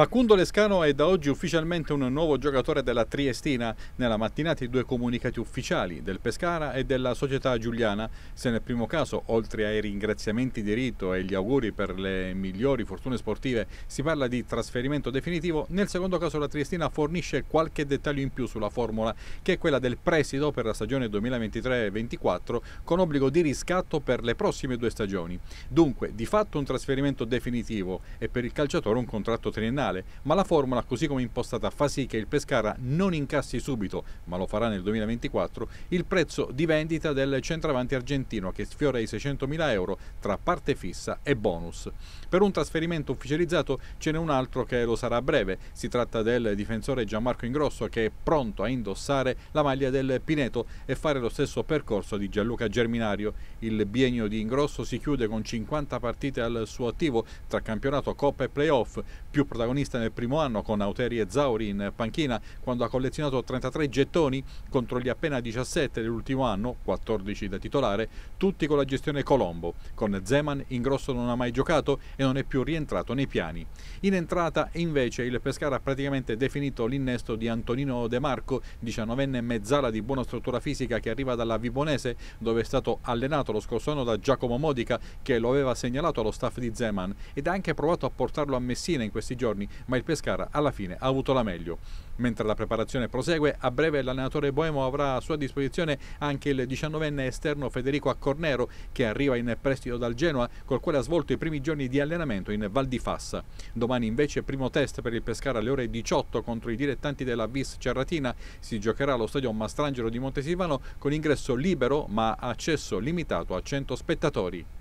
Facundo Lescano è da oggi ufficialmente un nuovo giocatore della Triestina. Nella mattinata i due comunicati ufficiali del Pescara e della società giuliana. Se nel primo caso, oltre ai ringraziamenti di rito e gli auguri per le migliori fortune sportive, si parla di trasferimento definitivo, nel secondo caso la Triestina fornisce qualche dettaglio in più sulla formula, che è quella del presido per la stagione 2023-24 con obbligo di riscatto per le prossime due stagioni. Dunque, di fatto un trasferimento definitivo e per il calciatore un contratto triennale finale, ma la formula così come impostata fa sì che il Pescara non incassi subito, ma lo farà nel 2024, il prezzo di vendita del centravanti argentino che sfiora i 600.000 euro tra parte fissa e bonus. Per un trasferimento ufficializzato ce n'è un altro che lo sarà a breve, si tratta del difensore Gianmarco Ingrosso che è pronto a indossare la maglia del Pineto e fare lo stesso percorso di Gianluca Germinario. Il biennio di Ingrosso si chiude con 50 partite al suo attivo tra campionato, coppa e playoff, più protagonista protagonista nel primo anno con Auteri e Zauri in panchina quando ha collezionato 33 gettoni contro gli appena 17 dell'ultimo anno, 14 da titolare, tutti con la gestione Colombo. Con Zeman in grosso non ha mai giocato e non è più rientrato nei piani. In entrata invece il Pescara ha praticamente definito l'innesto di Antonino De Marco, 19enne mezzala di buona struttura fisica che arriva dalla Vibonese dove è stato allenato lo scorso anno da Giacomo Modica che lo aveva segnalato allo staff di Zeman ed ha anche provato a portarlo a Messina in questi giorni armi, ma il Pescara alla fine ha avuto la meglio. Mentre la preparazione prosegue, a breve l'allenatore Boemo avrà a sua disposizione anche il 19enne esterno Federico Accornero, che arriva in prestito dal Genoa, col quale ha svolto i primi giorni di allenamento in Val di Fassa. Domani invece primo test per il Pescara alle ore 18 contro i dilettanti della Vis Cerratina. Si giocherà allo stadio Mastrangelo di Montesilvano con ingresso libero ma accesso limitato a 100 spettatori.